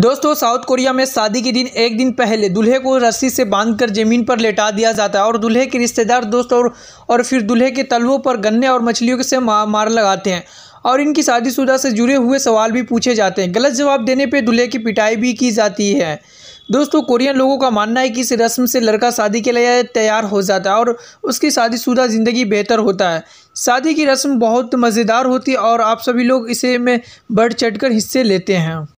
दोस्तों south Korea में शादी के दिन एक दिन पहले दूल्हे को रस्सी से बांधकर जमीन पर लेटा दिया जाता है और दूल्हे के रिश्तेदार दोस्त और और फिर दूल्हे के तलवों पर गन्ने और मछलियों से मार लगाते हैं और इनकी शादीशुदा से जुड़े हुए सवाल भी पूछे जाते हैं गलत जवाब देने पर दूल्हे की पिटाई भी की जाती है दोस्तों कोरियन लोगों का मानना है कि इस रस्म से लड़का शादी के लिए तैयार हो जाता है और उसकी शादीशुदा ज़िंदगी बेहतर होता है शादी की रस्म बहुत मज़ेदार होती है और आप सभी लोग इसे में बढ़ चढ़कर हिस्से लेते हैं